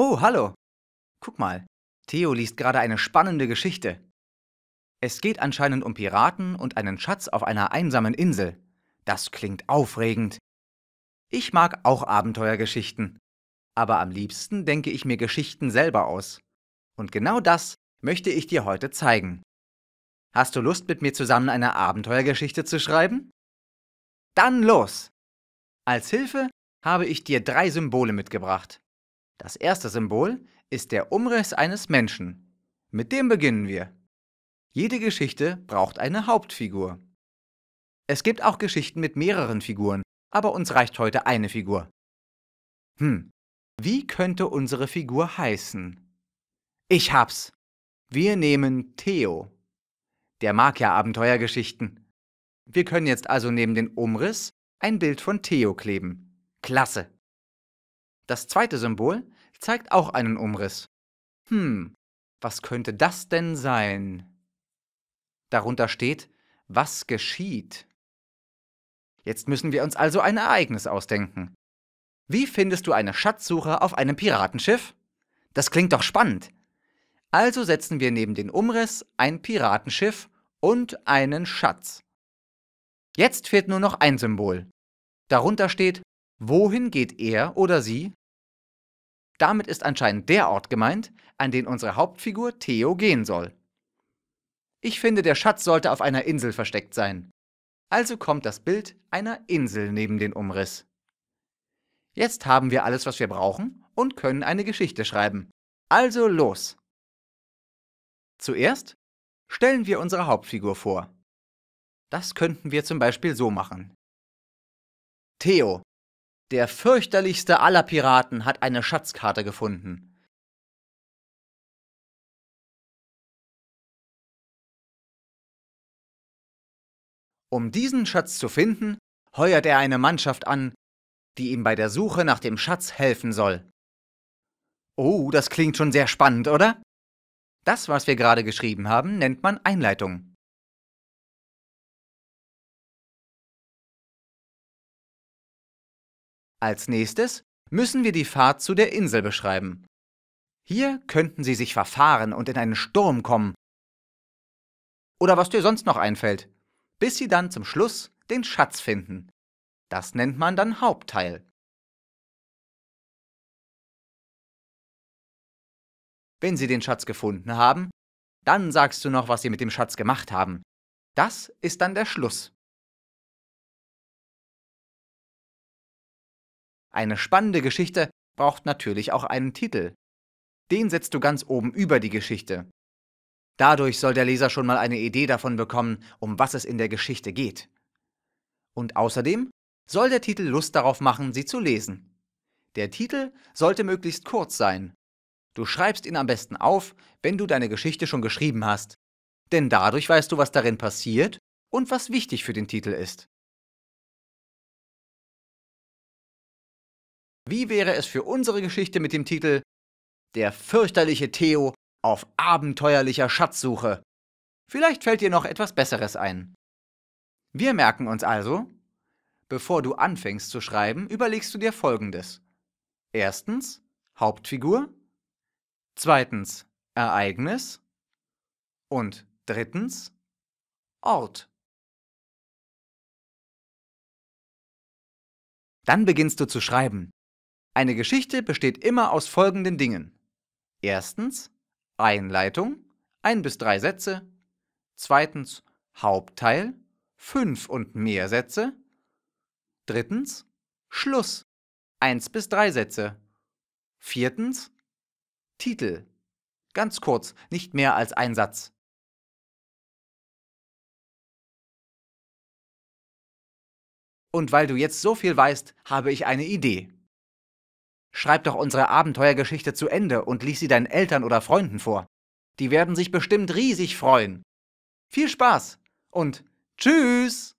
Oh, hallo. Guck mal, Theo liest gerade eine spannende Geschichte. Es geht anscheinend um Piraten und einen Schatz auf einer einsamen Insel. Das klingt aufregend. Ich mag auch Abenteuergeschichten. Aber am liebsten denke ich mir Geschichten selber aus. Und genau das möchte ich dir heute zeigen. Hast du Lust, mit mir zusammen eine Abenteuergeschichte zu schreiben? Dann los! Als Hilfe habe ich dir drei Symbole mitgebracht. Das erste Symbol ist der Umriss eines Menschen. Mit dem beginnen wir. Jede Geschichte braucht eine Hauptfigur. Es gibt auch Geschichten mit mehreren Figuren, aber uns reicht heute eine Figur. Hm, wie könnte unsere Figur heißen? Ich hab's. Wir nehmen Theo. Der mag ja Abenteuergeschichten. Wir können jetzt also neben den Umriss ein Bild von Theo kleben. Klasse! Das zweite Symbol zeigt auch einen Umriss. Hm, was könnte das denn sein? Darunter steht, was geschieht. Jetzt müssen wir uns also ein Ereignis ausdenken. Wie findest du eine Schatzsuche auf einem Piratenschiff? Das klingt doch spannend. Also setzen wir neben den Umriss ein Piratenschiff und einen Schatz. Jetzt fehlt nur noch ein Symbol. Darunter steht, wohin geht er oder sie damit ist anscheinend der Ort gemeint, an den unsere Hauptfigur Theo gehen soll. Ich finde, der Schatz sollte auf einer Insel versteckt sein. Also kommt das Bild einer Insel neben den Umriss. Jetzt haben wir alles, was wir brauchen und können eine Geschichte schreiben. Also los! Zuerst stellen wir unsere Hauptfigur vor. Das könnten wir zum Beispiel so machen. Theo, der fürchterlichste aller Piraten hat eine Schatzkarte gefunden. Um diesen Schatz zu finden, heuert er eine Mannschaft an, die ihm bei der Suche nach dem Schatz helfen soll. Oh, das klingt schon sehr spannend, oder? Das, was wir gerade geschrieben haben, nennt man Einleitung. Als nächstes müssen wir die Fahrt zu der Insel beschreiben. Hier könnten sie sich verfahren und in einen Sturm kommen. Oder was dir sonst noch einfällt, bis sie dann zum Schluss den Schatz finden. Das nennt man dann Hauptteil. Wenn sie den Schatz gefunden haben, dann sagst du noch, was sie mit dem Schatz gemacht haben. Das ist dann der Schluss. Eine spannende Geschichte braucht natürlich auch einen Titel. Den setzt du ganz oben über die Geschichte. Dadurch soll der Leser schon mal eine Idee davon bekommen, um was es in der Geschichte geht. Und außerdem soll der Titel Lust darauf machen, sie zu lesen. Der Titel sollte möglichst kurz sein. Du schreibst ihn am besten auf, wenn du deine Geschichte schon geschrieben hast. Denn dadurch weißt du, was darin passiert und was wichtig für den Titel ist. Wie wäre es für unsere Geschichte mit dem Titel Der fürchterliche Theo auf abenteuerlicher Schatzsuche? Vielleicht fällt dir noch etwas Besseres ein. Wir merken uns also, bevor du anfängst zu schreiben, überlegst du dir Folgendes. Erstens Hauptfigur, zweitens Ereignis und drittens Ort. Dann beginnst du zu schreiben. Eine Geschichte besteht immer aus folgenden Dingen. Erstens Einleitung, ein bis drei Sätze. Zweitens Hauptteil, fünf und mehr Sätze. Drittens Schluss, eins bis drei Sätze. Viertens Titel, ganz kurz, nicht mehr als ein Satz. Und weil du jetzt so viel weißt, habe ich eine Idee. Schreib doch unsere Abenteuergeschichte zu Ende und lies sie deinen Eltern oder Freunden vor. Die werden sich bestimmt riesig freuen. Viel Spaß und tschüss!